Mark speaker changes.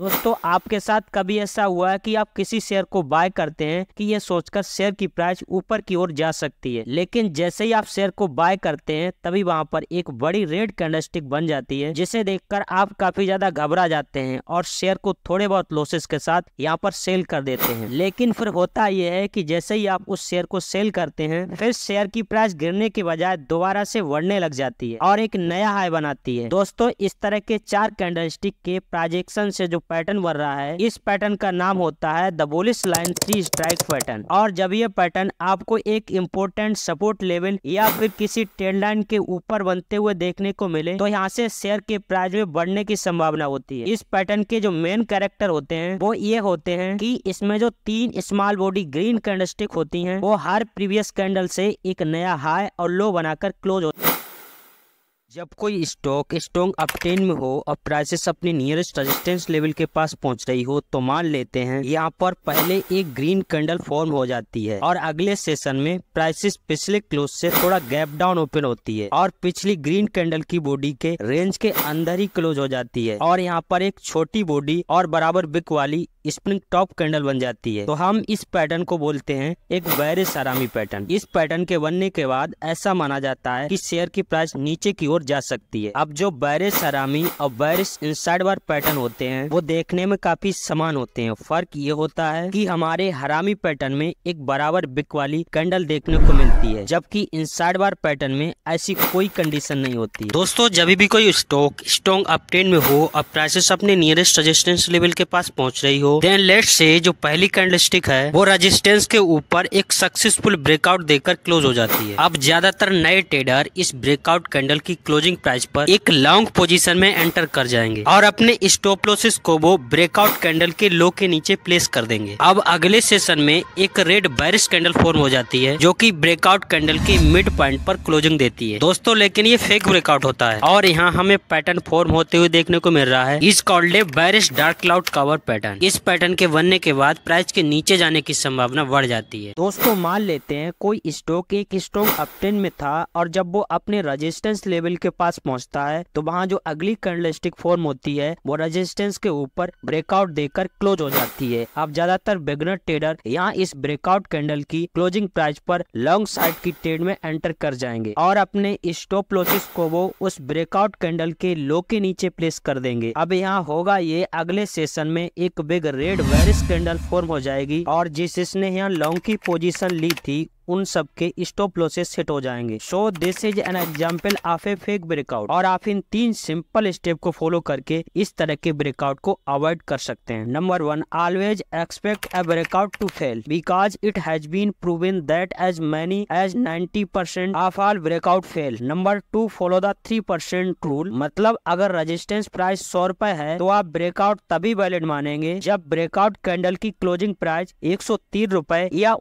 Speaker 1: दोस्तों आपके साथ कभी ऐसा हुआ है कि आप किसी शेयर को बाय करते हैं कि ये सोचकर शेयर की प्राइस ऊपर की ओर जा सकती है लेकिन जैसे ही आप शेयर को बाय करते हैं तभी वहां पर एक बड़ी रेड कैंडलस्टिक बन जाती है जिसे देखकर आप काफी ज्यादा घबरा जाते हैं और शेयर को थोड़े बहुत लॉसेस के साथ यहाँ पर सेल कर देते हैं लेकिन फिर होता यह है की जैसे ही आप उस शेयर को सेल करते हैं फिर शेयर की प्राइस गिरने के बजाय दोबारा से बढ़ने लग जाती है और एक नया हाई बनाती है दोस्तों इस तरह के चार कैंडलस्टिक के प्राजेक्शन से जो पैटर्न बन रहा है इस पैटर्न का नाम होता है द बोलिस लाइन थ्री स्ट्राइक पैटर्न और जब ये पैटर्न आपको एक इम्पोर्टेंट सपोर्ट लेवल या फिर किसी ट्रेंड लाइन के ऊपर बनते हुए देखने को मिले तो यहाँ से शेयर के प्राइस में बढ़ने की संभावना होती है इस पैटर्न के जो मेन कैरेक्टर होते हैं वो ये होते हैं कि इसमें जो तीन स्मॉल बॉडी ग्रीन कैंडलस्टिक होती है वो हर प्रीवियस कैंडल से एक नया हाई और लो बनाकर क्लोज होती है जब कोई स्टॉक स्ट्रॉन्ग अपटेन में हो और प्राइसेस अपने नियरेस्ट रेजिस्टेंस लेवल के पास पहुंच रही हो तो मान लेते हैं यहाँ पर पहले एक ग्रीन कैंडल फॉर्म हो जाती है और अगले सेशन में प्राइसेस पिछले क्लोज से थोड़ा गैप डाउन ओपन होती है और पिछली ग्रीन कैंडल की बॉडी के रेंज के अंदर ही क्लोज हो जाती है और यहाँ पर एक छोटी बॉडी और बराबर बिक वाली स्प्रिंग टॉप कैंडल बन जाती है तो हम इस पैटर्न को बोलते हैं एक बैरिस सरामी पैटर्न इस पैटर्न के बनने के बाद ऐसा माना जाता है कि शेयर की प्राइस नीचे की ओर जा सकती है अब जो बैरिस सरामी और बैरिस इनसाइड बार पैटर्न होते हैं वो देखने में काफी समान होते हैं फर्क ये होता है की हमारे हरामी पैटर्न में एक बराबर बिक वाली कैंडल देखने को मिलती है जबकि इनसाइड बार पैटर्न में ऐसी कोई कंडीशन नहीं होती दोस्तों जब भी कोई स्टॉक स्ट्रॉन्ग अपट्रेंड में हो और प्राइसेस अपने नियरेस्ट सजेस्टेंस लेवल के पास पहुंच रही हो देन लेट से जो पहली कैंडल है वो रजिस्टेंस के ऊपर एक सक्सेसफुल ब्रेकआउट देकर क्लोज हो जाती है अब ज्यादातर नए ट्रेडर इस ब्रेकआउट कैंडल की क्लोजिंग प्राइस पर एक लॉन्ग पोजीशन में एंटर कर जाएंगे और अपने स्टॉप लॉसेस को वो ब्रेकआउट कैंडल के लो के नीचे प्लेस कर देंगे अब अगले सेशन में एक रेड बैरिस कैंडल फॉर्म हो जाती है जो की ब्रेकआउट कैंडल के मिड पॉइंट पर क्लोजिंग देती है दोस्तों लेकिन ये फेक ब्रेकआउट होता है और यहाँ हमें पैटर्न फॉर्म होते हुए देखने को मिल रहा है is called a bearish dark cloud cover pattern इस पैटर्न के बनने के बाद प्राइस के नीचे जाने की संभावना बढ़ जाती है दोस्तों मान लेते हैं कोई स्टॉक एक स्टॉक अपटेन में था और जब वो अपने रजिस्टेंस लेवल के पास पहुंचता है तो वहाँ जो अगली कैंडलिस्टिक फॉर्म होती है वो रजिस्टेंस के ऊपर ब्रेकआउट देकर क्लोज हो जाती है अब ज्यादातर बेगनर ट्रेडर यहाँ इस ब्रेकआउट कैंडल की क्लोजिंग प्राइस पर लॉन्ग साइड की ट्रेड में एंटर कर जाएंगे और अपने स्टॉप लॉसिस को वो उस ब्रेकआउट कैंडल के लो के नीचे प्लेस कर देंगे अब यहाँ होगा ये अगले सेशन में एक बिग रेड वेरी स्कैंडल फॉर्म हो जाएगी और जिस इसने यहाँ लॉन्ग की पोजीशन ली थी उन सब के स्टॉप लॉसेस सेट हो जाएंगे so this is an example of a fake breakout और आप इन तीन सिंपल स्टेप को फॉलो करके इस तरह के ब्रेकआउट को अवॉइड कर सकते हैं number one always expect a breakout to fail because it has been proven that as many as ninety percent of all breakout fail number two follow the three percent rule मतलब अगर resistance price सौ रूपए है तो आप breakout तभी valid मानेंगे जब ब्रेकआउट कैंडल की क्लोजिंग प्राइस एक सौ तीन रूपए या